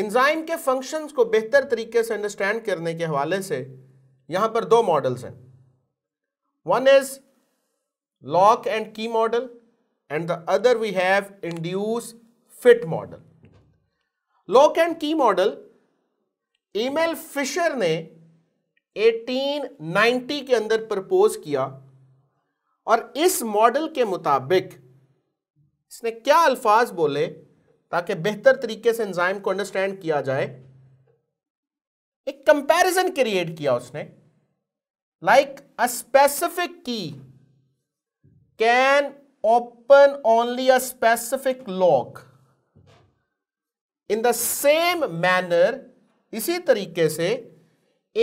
enzyme के functions को बेहतर तरीके से अंडरस्टैंड करने के हवाले से यहां पर दो मॉडल्स हैं one is lock and key model and the other we have induce fit model lock and key model Emil Fischer ने 1890 के अंदर प्रपोज किया और इस मॉडल के मुताबिक इसने क्या अल्फाज बोले ताकि बेहतर तरीके से एंजाइम को अंडरस्टैंड किया जाए एक कंपैरिजन क्रिएट किया उसने like a specific key can open only a specific lock in the same manner इसी तरीके से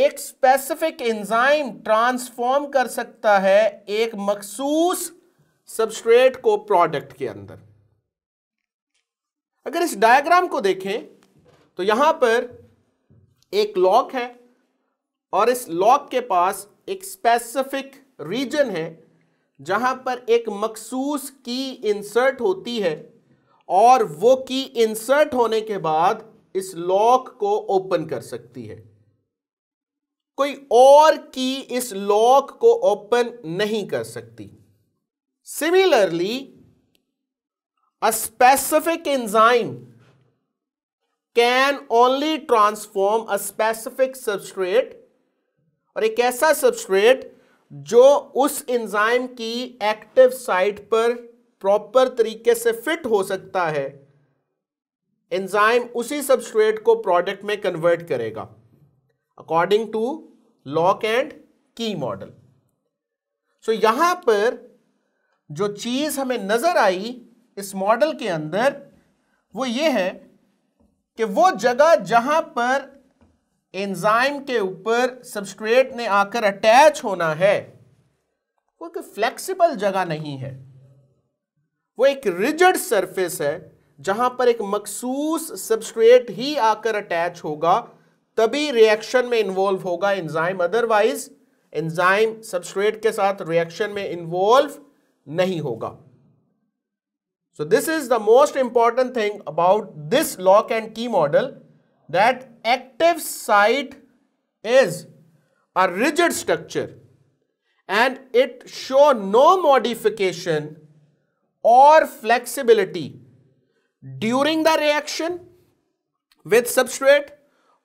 एक स्पेसिफिक एंजाइम ट्रांसफॉर्म कर सकता है एक मखसूस सबस्ट्रेट को प्रोडक्ट के अंदर अगर इस डायग्राम को देखें तो यहां पर एक लॉक है और इस लॉक के पास एक स्पेसिफिक रीजन है जहां पर एक मखसूस की इंसर्ट होती है और वो की इंसर्ट होने के बाद इस लॉक को ओपन कर सकती है कोई और की इस लॉक को ओपन नहीं कर सकती similarly a specific enzyme can only transform a specific substrate और एक ऐसा सबस्ट्रेट जो उस एंजाइम की एक्टिव साइट पर प्रॉपर तरीके से फिट हो सकता है एंजाइम उसी सबस्ट्रेट को प्रोडक्ट में कन्वर्ट करेगा according to lock and key model so यहां पर जो चीज हमें नजर आई इस मॉडल के अंदर वो ये है कि वो जगह जहां पर एंजाइम के ऊपर सबस्ट्रेट ने आकर अटैच होना है वो एक फ्लेक्सिबल जगह नहीं है वो एक रिजड सरफेस है जहां पर एक मखसूस सबस्ट्रेट ही आकर अटैच होगा तभी रिएक्शन में इन्वॉल्व होगा एंजाइम अदरवाइज एंजाइम सबस्ट्रेट के साथ रिएक्शन में इन्वॉल्व नहीं होगा So this is the most important thing about this lock and key model that active site is a rigid structure and it show no modification or flexibility during the reaction with substrate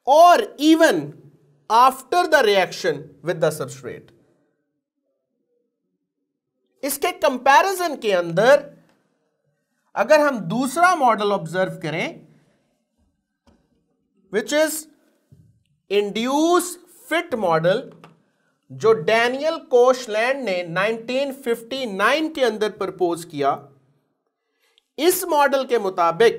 or even after the reaction with the substrate इसके comparison के अंदर अगर हम दूसरा model observe करें which is induce fit model जो Daniel Koshland ने 1959 के अंदर प्रपोज किया इस मॉडल के मुताबिक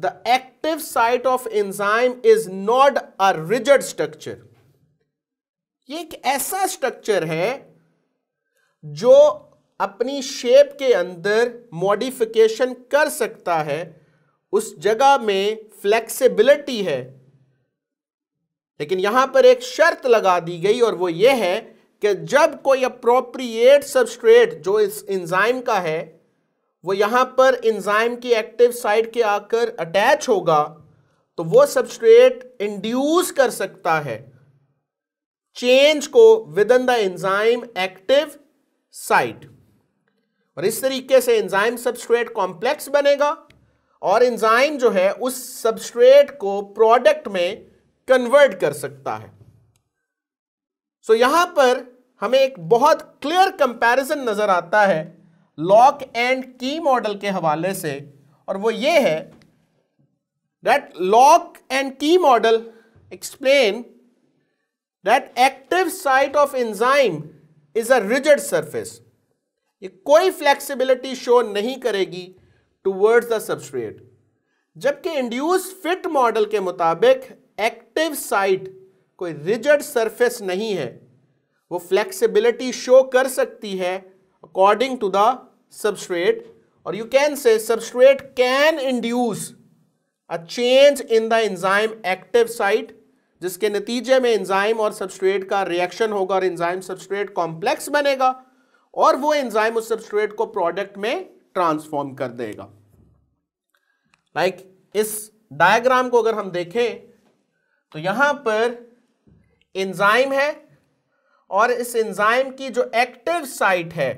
the active site of enzyme is not a rigid structure ये एक ऐसा स्ट्रक्चर है जो अपनी शेप के अंदर मॉडिफिकेशन कर सकता है उस जगह में फ्लेक्सिबिलिटी है लेकिन यहां पर एक शर्त लगा दी गई और वो ये है कि जब कोई अप्रोप्रिएट सबस्ट्रेट जो इस इंजाइम का है वो यहां पर इंजाइम की एक्टिव साइड के आकर अटैच होगा तो वो सबस्ट्रेट इंड्यूस कर सकता है चेंज को within the enzyme active site और इस तरीके से एंजाइम सबस्ट्रेट कॉम्प्लेक्स बनेगा और एंजाइम जो है उस सबस्ट्रेट को प्रोडक्ट में कन्वर्ट कर सकता है सो so, यहां पर हमें एक बहुत क्लियर कंपैरिजन नजर आता है लॉक एंड की मॉडल के हवाले से और वो ये है that lock and key model explain that active site of enzyme is a rigid surface ये कोई फ्लेक्सिबिलिटी शो नहीं करेगी टूवर्ड्स द सबस्ट्रेट जबकि इंड्यूस फिट मॉडल के मुताबिक एक्टिव साइट कोई रिजड सरफेस नहीं है वो फ्लेक्सिबिलिटी शो कर सकती है अकॉर्डिंग टू द सबस्ट्रेट और you can say substrate can induce a change in the enzyme active site जिसके नतीजे में एंजाइम और सबस्ट्रेट का रिएक्शन होगा और एंजाइम सबस्ट्रेट कॉम्प्लेक्स बनेगा और वो एंजाइम उस सब्सट्रेट को प्रोडक्ट में ट्रांसफॉर्म कर देगा लाइक like, इस डायग्राम को अगर हम देखें तो यहां पर एंजाइम है और इस एंजाइम की जो एक्टिव साइट है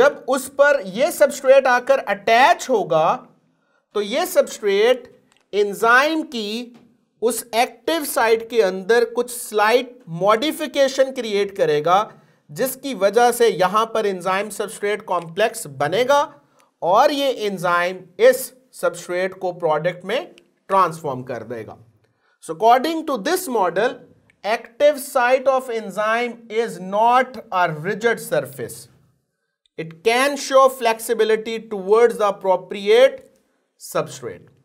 जब उस पर यह सबस्ट्रेट आकर अटैच होगा तो यह सबस्ट्रेट एंजाइम की उस एक्टिव साइट के अंदर कुछ स्लाइट मॉडिफिकेशन क्रिएट करेगा जिसकी वजह से यहां पर इंजाइम सबस्ट्रेट कॉम्प्लेक्स बनेगा और ये इंजाइम इस सबस्ट्रेट को प्रोडक्ट में ट्रांसफॉर्म कर देगा so according to this model active site of enzyme is not a rigid surface it can show flexibility towards appropriate substrate